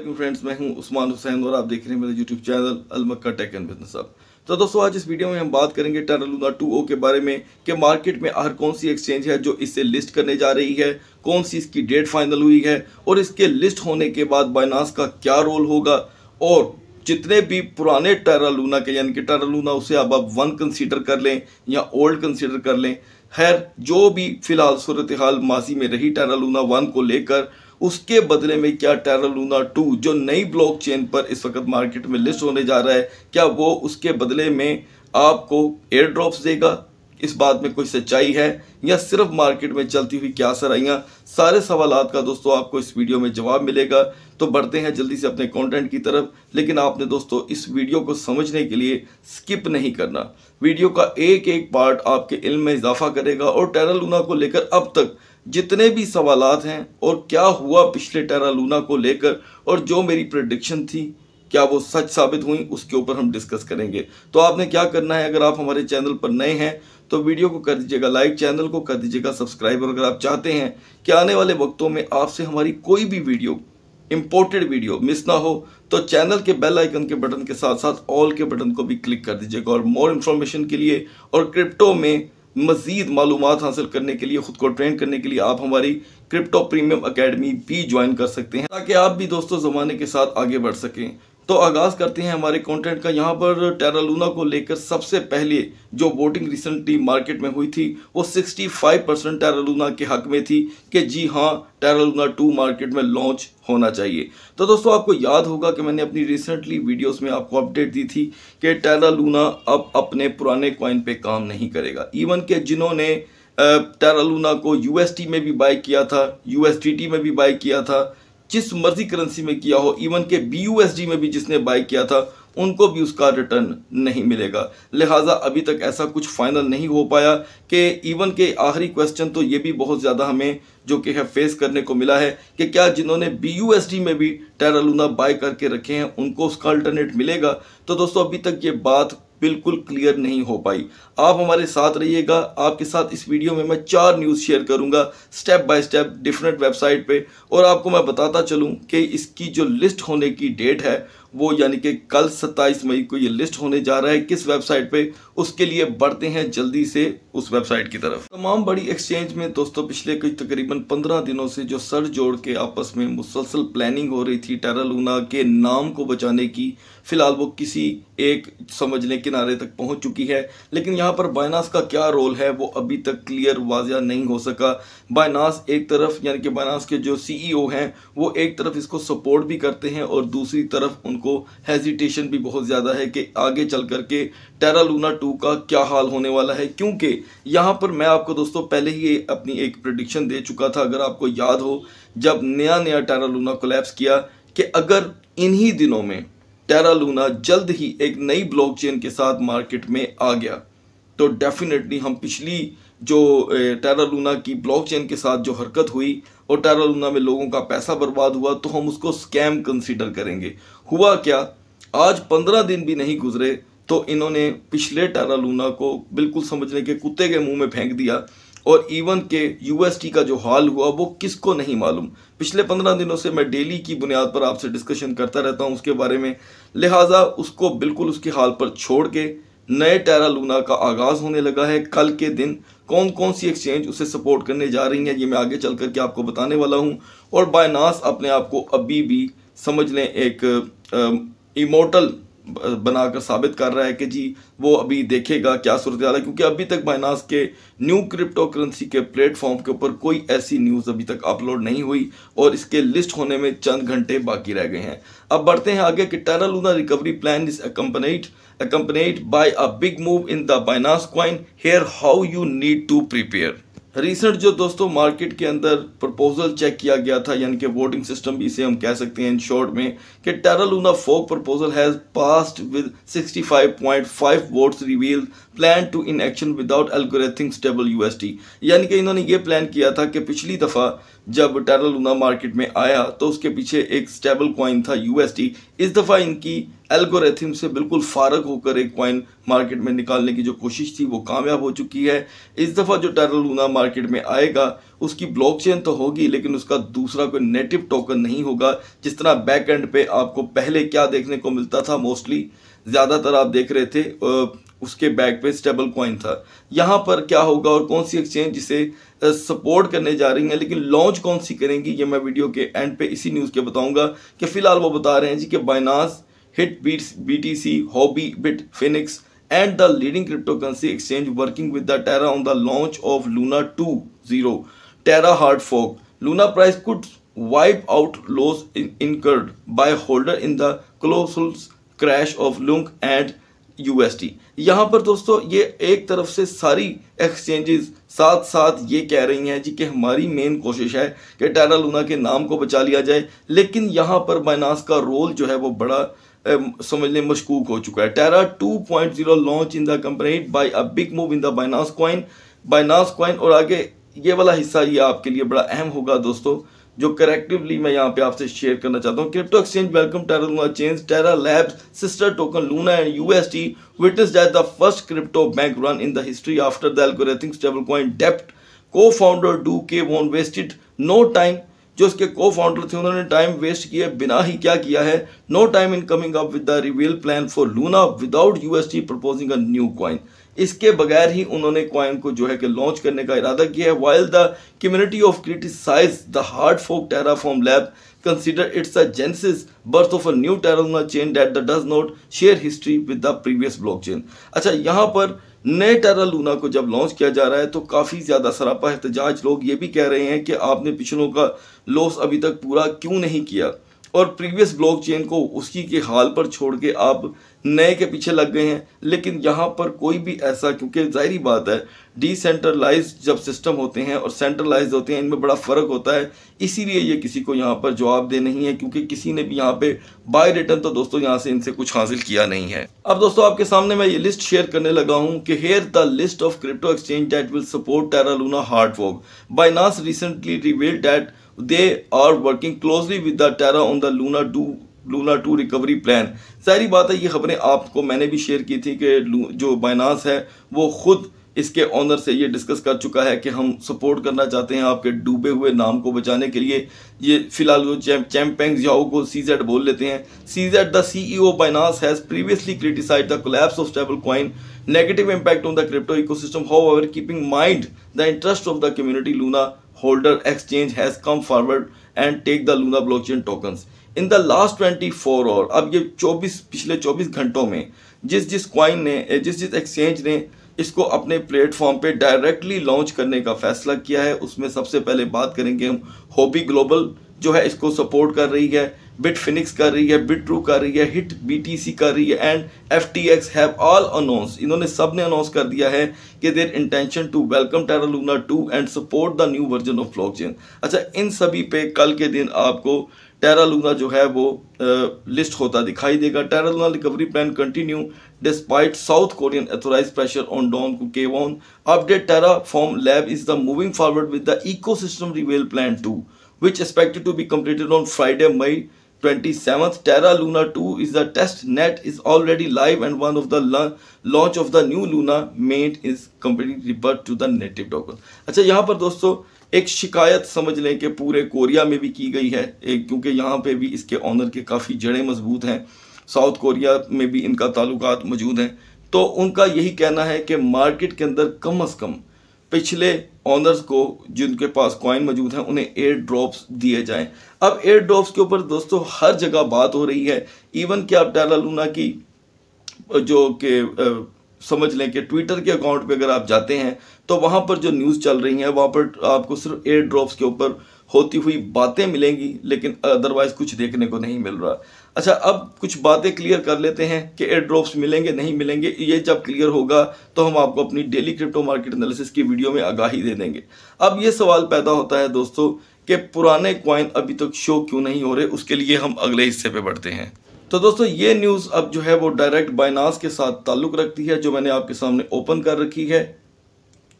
Friends मैं हूं उस्मान हुसैन और आप देख रहे हैं मेरे यूट्यूब चैनल अलमक्का टेक एंड बिजनेस अब तो दोस्तों आज इस वीडियो में हम बात करेंगे टर्नलूना टू ओ के बारे में कि मार्केट में हर कौन सी एक्सचेंज है जो इसे लिस्ट करने जा रही है कौन सी इसकी डेट फाइनल हुई है और इसके लिस्ट होने के बाद बाइनास का क्या रोल होगा और जितने भी पुराने टर्नलूना के यानी कि टर्नलूना उसे अब आप वन कंसीडर कर लें या ओल्ड कंसीडर कर लें खैर जो भी फिलहाल सूरत हाल माजी में रही टर्नलूना वन को लेकर उसके बदले में क्या टेरा लूना टू जो नई ब्लॉक चेन पर इस वक्त मार्केट में लिस्ट होने जा रहा है क्या वो उसके बदले में आपको एयर ड्रॉप्स देगा इस बात में कोई सच्चाई है या सिर्फ मार्केट में चलती हुई क्या सराइयाँ सारे सवाल का दोस्तों आपको इस वीडियो में जवाब मिलेगा तो बढ़ते हैं जल्दी से अपने कंटेंट की तरफ लेकिन आपने दोस्तों इस वीडियो को समझने के लिए स्किप नहीं करना वीडियो का एक एक पार्ट आपके इल्म में इजाफा करेगा और टेरा लूना को लेकर अब तक जितने भी सवाल हैं और क्या हुआ पिछले टेरा लूना को लेकर और जो मेरी प्रडिक्शन थी क्या वो सच साबित हुई उसके ऊपर हम डिस्कस करेंगे तो आपने क्या करना है अगर आप हमारे चैनल पर नए हैं तो वीडियो को कर दीजिएगा लाइक चैनल को कर दीजिएगा सब्सक्राइब और अगर आप चाहते हैं कि आने वाले वक्तों में आपसे हमारी कोई भी वीडियो इम्पोर्टेड वीडियो मिस ना हो तो चैनल के बेल आइकन के बटन के साथ साथ ऑल के बटन को भी क्लिक कर दीजिएगा और मोर इन्फॉर्मेशन के लिए और क्रिप्टो में मज़ीद मालूम हासिल करने के लिए ख़ुद को ट्रेन करने के लिए आप हमारी क्रिप्टो प्रीमियम अकेडमी भी ज्वाइन कर सकते हैं ताकि आप भी दोस्तों ज़माने के साथ आगे बढ़ सकें तो आगाज़ करते हैं हमारे कंटेंट का यहाँ पर टेरालूना को लेकर सबसे पहले जो वोटिंग रिसेंटली मार्केट में हुई थी वो 65 परसेंट टेरालूना के हक में थी कि जी हाँ टेरालूना टू मार्केट में लॉन्च होना चाहिए तो दोस्तों आपको याद होगा कि मैंने अपनी रिसेंटली वीडियोस में आपको अपडेट दी थी कि टेरालूना अब अपने पुराने कॉइन पर काम नहीं करेगा इवन के जिन्होंने टेरालूना को यू में भी बाई किया था यू में भी बाई किया था जिस मर्जी करेंसी में किया हो इवन के बी में भी जिसने बाई किया था उनको भी उसका रिटर्न नहीं मिलेगा लिहाजा अभी तक ऐसा कुछ फाइनल नहीं हो पाया कि इवन के आखिरी क्वेश्चन तो ये भी बहुत ज़्यादा हमें जो कि है फेस करने को मिला है कि क्या जिन्होंने बी में भी लूना बाय करके रखे हैं उनको उसका अल्टरनेट मिलेगा तो दोस्तों अभी तक ये बात बिल्कुल क्लियर नहीं हो पाई आप हमारे साथ रहिएगा आपके साथ इस वीडियो में मैं चार न्यूज़ शेयर करूंगा step by step different website पे और आपको मैं बताता चलूं कि इसकी जो लिस्ट होने की डेट है वो यानी कि कल 27 मई को ये लिस्ट होने जा रहा है किस वेबसाइट पे उसके लिए बढ़ते हैं जल्दी से उस वेबसाइट की तरफ तमाम बड़ी एक्सचेंज में दोस्तों पिछले कुछ तकरीबन पंद्रह दिनों से जो सर जोड़ के आपस में मुसलसल प्लानिंग हो रही थी टेरा लूना के नाम को बचाने की फिलहाल वो किसी एक समझ लें किनारे तक पहुंच चुकी है लेकिन यहाँ पर बायनास का क्या रोल है वो अभी तक क्लियर वाजिया नहीं हो सका बायनास एक तरफ यानी कि बायनास के जो सीईओ e हैं वो एक तरफ इसको सपोर्ट भी करते हैं और दूसरी तरफ उनको उनको हेजिटेशन भी बहुत ज़्यादा है कि आगे चल कर के टेरा लूना टू का क्या हाल होने वाला है क्योंकि यहाँ पर मैं आपको दोस्तों पहले ही अपनी एक प्रडिक्शन दे चुका था अगर आपको याद हो जब नया नया टेरा लूना कोलेप्स किया कि अगर इन्हीं दिनों में टेरा लूना जल्द ही एक नई ब्लॉक के साथ मार्केट में आ गया तो डेफिनेटली हम पिछली जो टेरा लूना की ब्लॉकचेन के साथ जो हरकत हुई और टारालूना में लोगों का पैसा बर्बाद हुआ तो हम उसको स्कैम कंसीडर करेंगे हुआ क्या आज पंद्रह दिन भी नहीं गुजरे तो इन्होंने पिछले लूना को बिल्कुल समझने के कुत्ते के मुंह में फेंक दिया और इवन के यूएसटी का जो हाल हुआ वो किसको नहीं मालूम पिछले पंद्रह दिनों से मैं डेली की बुनियाद पर आपसे डिस्कशन करता रहता हूँ उसके बारे में लिहाजा उसको बिल्कुल उसके हाल पर छोड़ के नए टेरा लूना का आगाज़ होने लगा है कल के दिन कौन कौन सी एक्सचेंज उसे सपोर्ट करने जा रही हैं ये मैं आगे चल करके आपको बताने वाला हूँ और बायनास अपने आप को अभी भी समझ लें एक इमोटल बनाकर साबित कर रहा है कि जी वो अभी देखेगा क्या सूरत हाल है क्योंकि अभी तक बाइनास के न्यू क्रिप्टो करेंसी के प्लेटफॉर्म के ऊपर कोई ऐसी न्यूज़ अभी तक अपलोड नहीं हुई और इसके लिस्ट होने में चंद घंटे बाकी रह गए हैं अब बढ़ते हैं आगे कि Terra Luna recovery plan is accompanied accompanied by a big move in the Binance coin here how you need to prepare recent जो दोस्तों मार्केट के अंदर प्रपोजल चेक किया गया था यानी कि वोटिंग सिस्टम भी इसे हम कह सकते हैं इन शॉर्ट में कि Terra Luna fork proposal has passed with 65.5 votes revival plan to in action without algorithmic stable UST यानी कि इन्होंने ये प्लान किया था कि पिछली दफ़ा जब टेरा लूना मार्केट में आया तो उसके पीछे एक स्टेबल कॉइन था यूएसडी इस दफ़ा इनकी एल्गोरिथम से बिल्कुल फारक होकर एक कॉइन मार्केट में निकालने की जो कोशिश थी वो कामयाब हो चुकी है इस दफ़ा जो टेरा लूना मार्केट में आएगा उसकी ब्लॉकचेन तो होगी लेकिन उसका दूसरा कोई नेटिव टोकन नहीं होगा जिस तरह बैक एंड पे आपको पहले क्या देखने को मिलता था मोस्टली ज़्यादातर आप देख रहे थे उसके बैक पे स्टेबल कॉइन था यहाँ पर क्या होगा और कौन सी एक्सचेंज जिसे सपोर्ट करने जा रही हैं लेकिन लॉन्च कौन सी करेंगी ये मैं वीडियो के एंड पे इसी न्यूज़ के बताऊंगा कि फिलहाल वो बता रहे हैं जी कि Binance hit B T C Huobi Bitfinex and the leading cryptocurrency exchange working with the Terra on the launch of Luna two zero Terra hard fork Luna price could wipe out loss incurred by holder in the colossal crash of LUNC and U S T यहाँ पर दोस्तों ये एक तरफ से सारी exchanges साथ साथ ये कह रही हैं जी कि हमारी मेन कोशिश है कि टैरा लूना के नाम को बचा लिया जाए लेकिन यहाँ पर बाइनास का रोल जो है वो बड़ा समझ लें मशकूक हो चुका है Terra 2.0 launch in the company by a big move in the Binance coin Binance coin और आगे ये वाला हिस्सा ये आपके लिए बड़ा अहम होगा दोस्तों जो करेक्टिवली मैं यहाँ पे आपसे शेयर करना चाहता हूँ crypto exchange welcome Terra Luna change Terra labs sister token Luna and UST witness that the first crypto bank run in the history after the algorithmic stable coin डेप्ट को फाउंडर डू के वोन wasted no time जो उसके को founder थे उन्होंने time waste किया बिना ही क्या किया है no time in coming up with the revival plan for Luna without UST proposing a new coin इसके बगैर ही उन्होंने क्वाइन को जो है कि लॉन्च करने का इरादा किया है while the community of criticize the hard fork Terraform lab consider it's a of birth of a new terraform chain that does not share history with the previous blockchain अच्छा यहाँ पर नए टेरा लूना को जब launch किया जा रहा है तो काफ़ी ज़्यादा सरापा एहतजाज लोग ये भी कह रहे हैं कि आपने पिछलों का लॉस अभी तक पूरा क्यों नहीं किया और प्रीवियस ब्लॉकचेन को उसकी के हाल पर छोड़ के आप नए के पीछे लग गए हैं लेकिन यहाँ पर कोई भी ऐसा क्योंकि जाहरी बात है डिसेंट्रलाइज जब सिस्टम होते हैं और सेंट्रलाइज होते हैं इनमें बड़ा फ़र्क होता है इसीलिए ये किसी को यहाँ पर जवाब दे नहीं है क्योंकि किसी ने भी यहाँ पे बाय रिटर्न तो दोस्तों यहाँ से इनसे कुछ हासिल किया नहीं है अब दोस्तों आपके सामने मैं ये लिस्ट शेयर करने लगा हूँ कि here the list of crypto exchange that will support Terra Luna hard work Binance recently revealed that they are working closely with the Terra on the Luna two Luna two recovery plan सारी बात है ये खबरें आपको मैंने भी share की थी कि जो बाइनास है वो खुद इसके ऑनर से ये डिस्कस कर चुका है कि हम सपोर्ट करना चाहते हैं आपके डूबे हुए नाम को बचाने के लिए ये फिलहाल वो चैम चैम्पेंग याओ को सी जेड बोल लेते हैं C Z the C E O Binance has previously criticize the collapse of stable coin negative impact on the crypto system however keeping mind the interest of the community Luna holder exchange has come forward and take the Luna chain tokens in the last twenty four और अब ये चौबीस पिछले चौबीस घंटों में जिस जिस क्वाइन ने जिस जिस एक्सचेंज ने इसको अपने प्लेटफॉर्म पे डायरेक्टली लॉन्च करने का फैसला किया है उसमें सबसे पहले बात करेंगे हम होबी ग्लोबल जो है इसको सपोर्ट कर रही है बिट फिनिक्स कर रही है बिट ट्रू कर रही है हिट बीटीसी कर रही है and F T X have all announce इन्होंने सब ने अनाउंस कर दिया है कि their intention to welcome Terra Luna two and support the new version of block अच्छा इन सभी पे कल के दिन आपको टेरा लूना जो है वो आ, लिस्ट होता दिखाई देगा Terra Luna recovery plan continue despite South Korean authorized pressure on Don Kukewon. Update Terraform Lab is the moving forward with the Ecosystem Reveal Plan 2, which is expected to be completed on Friday, May 27th. Terra Luna 2 is the test net is already live and one of the launch of the new Luna mate is completely revert to the native token. अच्छा यहाँ पर दोस्तों एक शिकायत समझ लें कि पूरे कोरिया में भी की गई है क्योंकि यहाँ पे भी इसके ऑनर के काफ़ी जड़ें मजबूत हैं साउथ कोरिया में भी इनका ताल्लुक मौजूद हैं तो उनका यही कहना है कि मार्केट के अंदर कम अज़ कम पिछले ऑनर्स को जिनके पास कॉइन मौजूद हैं उन्हें एयर ड्रॉप्स दिए जाएं अब एयर ड्रॉप्स के ऊपर दोस्तों हर जगह बात हो रही है इवन कि आप डाला लूना की जो के आ, समझ लें कि ट्विटर के अकाउंट पे अगर आप जाते हैं तो वहाँ पर जो न्यूज़ चल रही है वहाँ पर आपको सिर्फ एयर ड्रॉप्स के ऊपर होती हुई बातें मिलेंगी लेकिन अदरवाइज़ कुछ देखने को नहीं मिल रहा अच्छा अब कुछ बातें क्लियर कर लेते हैं कि एयर ड्रॉप्स मिलेंगे नहीं मिलेंगे ये जब क्लियर होगा तो हम आपको अपनी डेली क्रिप्टो मार्केट एनालिसिस की वीडियो में आगाही दे देंगे अब ये सवाल पैदा होता है दोस्तों कि पुराने क्वाइन अभी तक शो क्यों नहीं हो रहे उसके लिए हम अगले हिस्से पर बढ़ते हैं तो दोस्तों ये न्यूज़ अब जो है वो डायरेक्ट बाइनास के साथ ताल्लुक़ रखती है जो मैंने आपके सामने ओपन कर रखी है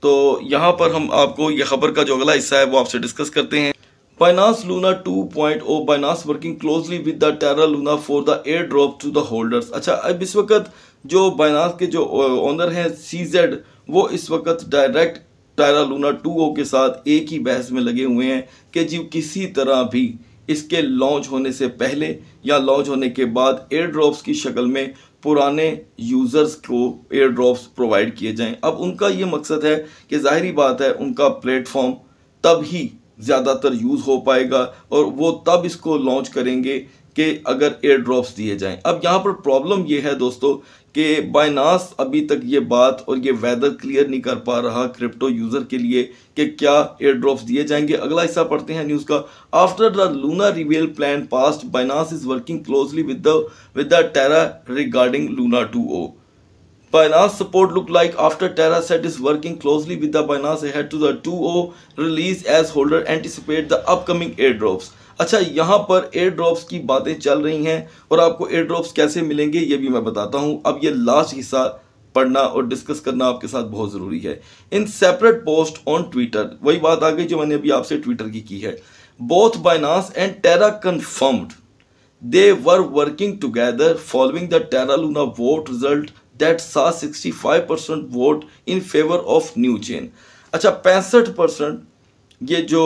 तो यहाँ पर हम आपको ये खबर का जो अगला हिस्सा है वो आपसे डिस्कस करते हैं point O 2.0 working closely with the Terra Luna for the airdrop to the holders अच्छा अब इस वक्त जो बाइनास के जो ओनर हैं जेड वो इस वक्त direct Terra Luna two O के साथ एक ही बहस में लगे हुए हैं कि जी किसी तरह भी इसके लॉन्च होने से पहले या लॉन्च होने के बाद एयर ड्रॉप्स की शक्ल में पुराने यूज़र्स को एयर ड्रॉप्स प्रोवाइड किए जाएं अब उनका ये मकसद है कि ज़ाहरी बात है उनका प्लेटफॉर्म तब ही ज़्यादातर यूज़ हो पाएगा और वो तब इसको लॉन्च करेंगे कि अगर एयर ड्रॉप्स दिए जाएं अब यहाँ पर प्रॉब्लम ये है दोस्तों कि बाइनास अभी तक ये बात और ये वेदर क्लियर नहीं कर पा रहा क्रिप्टो यूज़र के लिए कि क्या एयर ड्रॉप्स दिए जाएंगे अगला हिस्सा पढ़ते हैं न्यूज़ का after the Luna revival plan passed Binance is working closely with the with the Terra regarding Luna two O Binance support look like after set is working closely with the Binance ahead to the 2.0 release as holder anticipate the upcoming airdrops. अच्छा यहाँ पर airdrops की बातें चल रही हैं और आपको एयरड्रॉप्स कैसे मिलेंगे ये भी मैं बताता हूँ अब ये लास्ट हिस्सा पढ़ना और डिस्कस करना आपके साथ बहुत ज़रूरी है in separate post on Twitter वही बात आ गई जो मैंने अभी आपसे ट्विटर की की है both Binance and Terra confirmed they were working together following the Terra Luna vote result that five 65% vote in favour of new chain अच्छा पैंसठ परसेंट ये जो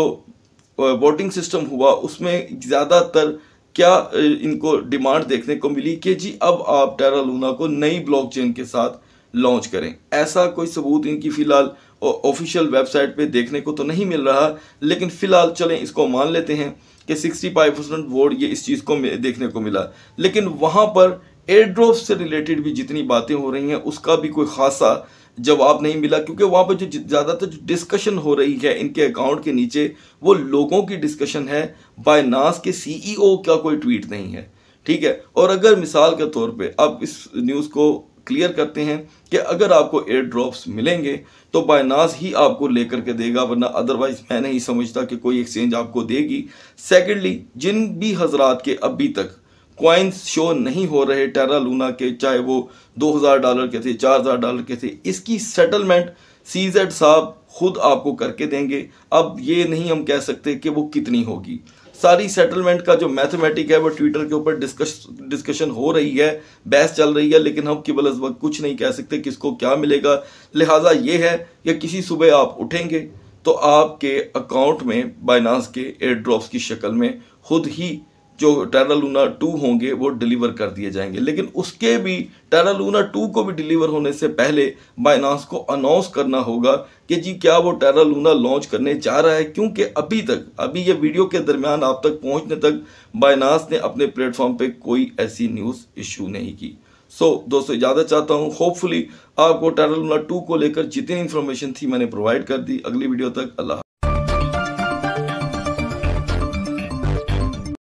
वोटिंग सिस्टम हुआ उसमें ज़्यादातर क्या इनको डिमांड देखने को मिली कि जी अब आप टेरा लूना को नई ब्लॉकचेन के साथ लॉन्च करें ऐसा कोई सबूत इनकी फ़िलहाल ऑफिशियल वेबसाइट पे देखने को तो नहीं मिल रहा लेकिन फ़िलहाल चलें इसको मान लेते हैं कि 65 परसेंट वोट ये इस चीज़ को देखने को मिला लेकिन वहाँ पर एयर ड्रॉप से रिलेटेड भी जितनी बातें हो रही हैं उसका भी कोई खासा जवाब नहीं मिला क्योंकि वहाँ पर जो ज़्यादातर जो डिस्कशन हो रही है इनके अकाउंट के नीचे वो लोगों की डिस्कशन है बायनास के सीईओ e का कोई ट्वीट नहीं है ठीक है और अगर मिसाल के तौर पे आप इस न्यूज़ को क्लियर करते हैं कि अगर आपको एयर ड्रॉप्स मिलेंगे तो बायनास ही आपको लेकर के देगा वरना अदरवाइज मैं नहीं समझता कि कोई एक्सचेंज आपको देगी सेकेंडली जिन भी हजरात के अभी तक क्वाइंस शो नहीं हो रहे टेरा लूना के चाहे वो 2000 डॉलर के थे 4000 डॉलर के थे इसकी सेटलमेंट सीजेड साहब खुद आपको करके देंगे अब ये नहीं हम कह सकते कि वो कितनी होगी सारी सेटलमेंट का जो मैथमेटिक है वो ट्विटर के ऊपर डिस्कश डिस्कशन हो रही है बहस चल रही है लेकिन हम केवल इस वक्त कुछ नहीं कह सकते किसको क्या मिलेगा लिहाजा ये है कि किसी सुबह आप उठेंगे तो आपके अकाउंट में बाइनास के एयर ड्रॉप्स की शक्ल में खुद ही जो टेरा लूना टू होंगे वो डिलीवर कर दिए जाएंगे लेकिन उसके भी टेरा लूना टू को भी डिलीवर होने से पहले बाइनास को अनाउंस करना होगा कि जी क्या वो टेरा लूना लॉन्च करने जा रहा है क्योंकि अभी तक अभी ये वीडियो के दरमियान आप तक पहुंचने तक बाइनास ने अपने प्लेटफॉर्म पे कोई ऐसी न्यूज़ इशू नहीं की सो so, दोस्तों ज़्यादा चाहता हूँ होपफुली आपको टेरा लूना टू को लेकर जितनी इन्फॉर्मेशन थी मैंने प्रोवाइड कर दी अगली वीडियो तक अल्लाह